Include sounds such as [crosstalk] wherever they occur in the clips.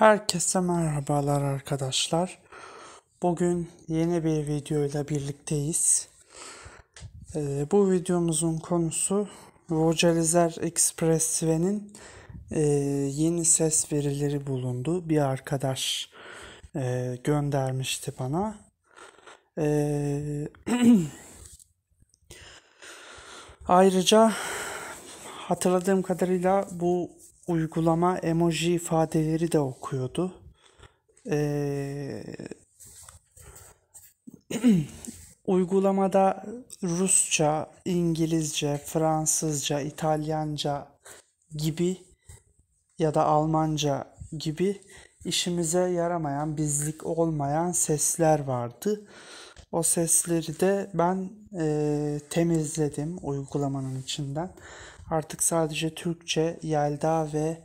Herkese merhabalar arkadaşlar. Bugün yeni bir videoyla birlikteyiz. Ee, bu videomuzun konusu Vocalizer Expressive'nin e, yeni ses verileri bulundu. Bir arkadaş e, göndermişti bana. E, [clears throat] ayrıca hatırladığım kadarıyla bu uygulama emoji ifadeleri de okuyordu. Ee, [clears throat] uygulamada Rusça, İngilizce, Fransızca, İtalyanca gibi ya da Almanca gibi işimize yaramayan, bizlik olmayan sesler vardı. O sesleri de ben e, temizledim uygulamanın içinden. Artık sadece Türkçe, Yelda ve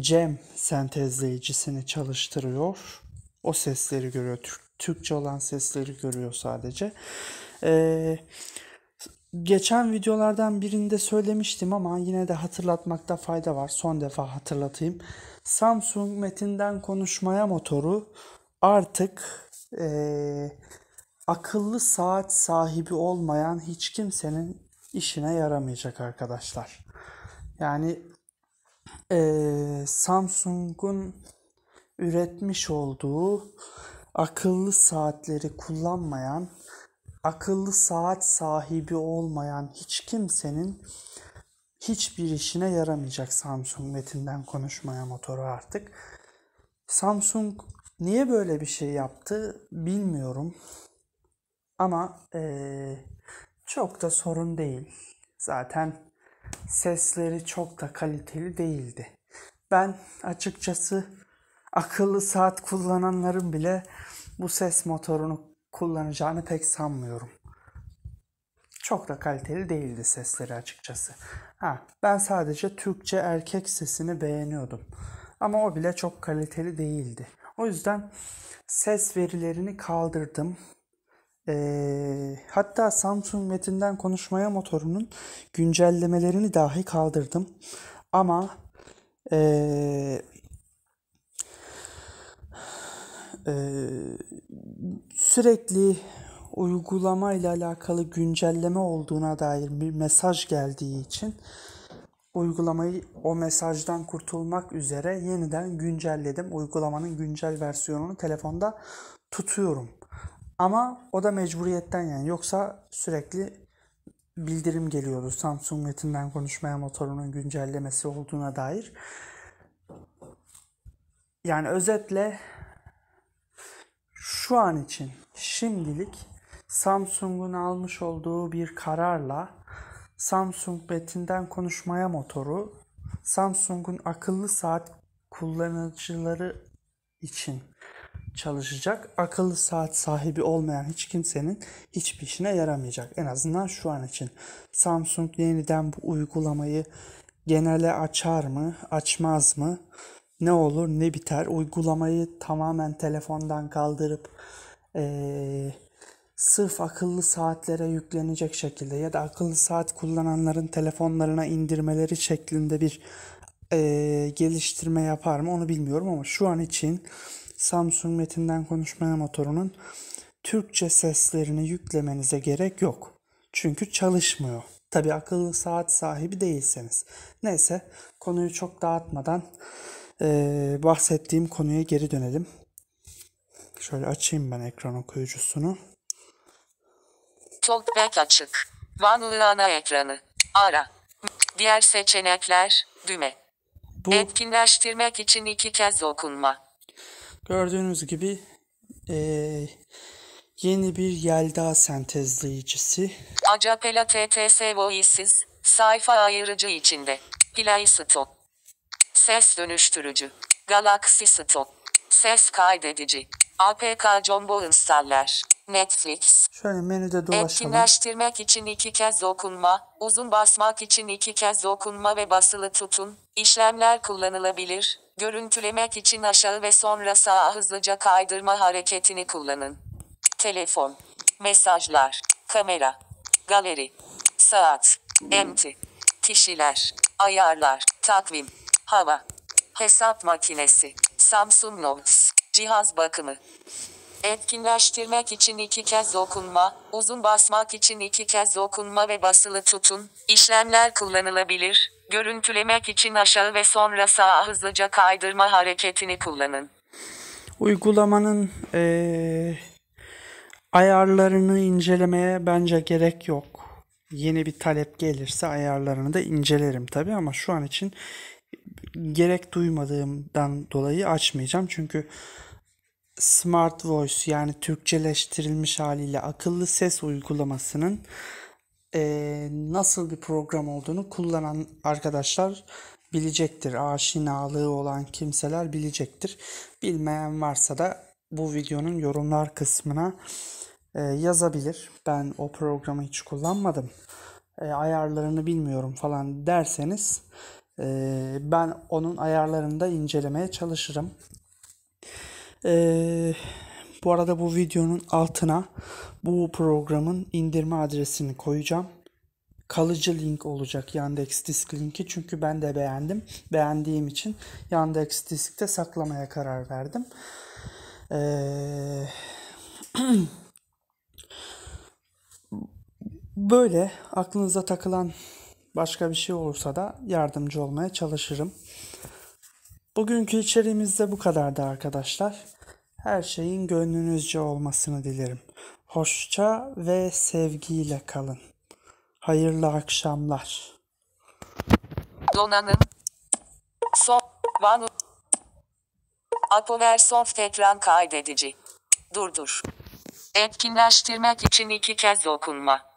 Cem sentezleyicisini çalıştırıyor. O sesleri görüyor. Türkçe olan sesleri görüyor sadece. Ee, geçen videolardan birinde söylemiştim ama yine de hatırlatmakta fayda var. Son defa hatırlatayım. Samsung metinden konuşmaya motoru artık e, akıllı saat sahibi olmayan hiç kimsenin işine yaramayacak arkadaşlar. Yani e, Samsung'un üretmiş olduğu akıllı saatleri kullanmayan, akıllı saat sahibi olmayan hiç kimsenin hiçbir işine yaramayacak Samsung metinden konuşmaya motoru artık. Samsung niye böyle bir şey yaptı bilmiyorum. Ama e, çok da sorun değil. Zaten sesleri çok da kaliteli değildi. Ben açıkçası akıllı saat kullananların bile bu ses motorunu kullanacağını pek sanmıyorum. Çok da kaliteli değildi sesleri açıkçası. Ha, ben sadece Türkçe erkek sesini beğeniyordum. Ama o bile çok kaliteli değildi. O yüzden ses verilerini kaldırdım e, hatta Samsung metinden konuşmaya motorunun güncellemelerini dahi kaldırdım. Ama e, e, sürekli uygulama ile alakalı güncelleme olduğuna dair bir mesaj geldiği için uygulamayı o mesajdan kurtulmak üzere yeniden güncelledim. Uygulamanın güncel versiyonunu telefonda tutuyorum. Ama o da mecburiyetten yani. Yoksa sürekli bildirim geliyordu Samsung metinden konuşmaya motorunun güncellemesi olduğuna dair. Yani özetle şu an için şimdilik Samsung'un almış olduğu bir kararla Samsung betinden konuşmaya motoru Samsung'un akıllı saat kullanıcıları için çalışacak. Akıllı saat sahibi olmayan hiç kimsenin hiçbir işine yaramayacak. En azından şu an için. Samsung yeniden bu uygulamayı genele açar mı, açmaz mı? Ne olur ne biter? Uygulamayı tamamen telefondan kaldırıp ee, sırf akıllı saatlere yüklenecek şekilde ya da akıllı saat kullananların telefonlarına indirmeleri şeklinde bir e, geliştirme yapar mı onu bilmiyorum ama şu an için Samsung metinden konuşmaya motorunun Türkçe seslerini yüklemenize gerek yok. Çünkü çalışmıyor. Tabi akıllı saat sahibi değilseniz. Neyse konuyu çok dağıtmadan e, bahsettiğim konuya geri dönelim. Şöyle açayım ben ekran okuyucusunu. Talkback açık. Vanlı ana ekranı. Ara. Diğer seçenekler. Düğme. Bu... Etkinleştirmek için iki kez dokunma. Gördüğünüz gibi e, yeni bir Yelda sentezleyicisi. Acapela TTS Voices sayfa ayırıcı içinde. Play Stop. Ses dönüştürücü. Galaxy Stop. Ses kaydedici. APK Jumbo installer. Netflix. Şöyle menüde dolaşalım. Etkinleştirmek için iki kez dokunma, uzun basmak için iki kez dokunma ve basılı tutun. İşlemler kullanılabilir. Görüntülemek için aşağı ve sonra sağa hızlıca kaydırma hareketini kullanın. Telefon. Mesajlar. Kamera. Galeri. Saat. Emti. Kişiler. Ayarlar. Takvim. Hava. Hesap makinesi. Samsung Notes. Cihaz bakımı. Etkinleştirmek için iki kez dokunma, uzun basmak için iki kez dokunma ve basılı tutun, işlemler kullanılabilir, görüntülemek için aşağı ve sonra sağa hızlıca kaydırma hareketini kullanın. Uygulamanın ee, ayarlarını incelemeye bence gerek yok. Yeni bir talep gelirse ayarlarını da incelerim tabi ama şu an için gerek duymadığımdan dolayı açmayacağım. Çünkü Smart Voice yani Türkçeleştirilmiş haliyle akıllı ses uygulamasının e, nasıl bir program olduğunu kullanan arkadaşlar bilecektir. Aşinalığı olan kimseler bilecektir. Bilmeyen varsa da bu videonun yorumlar kısmına e, yazabilir. Ben o programı hiç kullanmadım. E, ayarlarını bilmiyorum falan derseniz e, ben onun ayarlarını da incelemeye çalışırım. Ee, bu arada bu videonun altına bu programın indirme adresini koyacağım. Kalıcı link olacak Yandex Disk linki çünkü ben de beğendim. Beğendiğim için Yandex Disk'te saklamaya karar verdim. Ee, [clears throat] böyle aklınıza takılan başka bir şey olursa da yardımcı olmaya çalışırım. Bugünkü içeriğimizde bu kadardı arkadaşlar. Her şeyin gönlünüzce olmasını dilerim. Hoşça ve sevgiyle kalın. Hayırlı akşamlar. Donanım Son Vanu soft ekran kaydedici Durdur Etkinleştirmek için iki kez dokunma.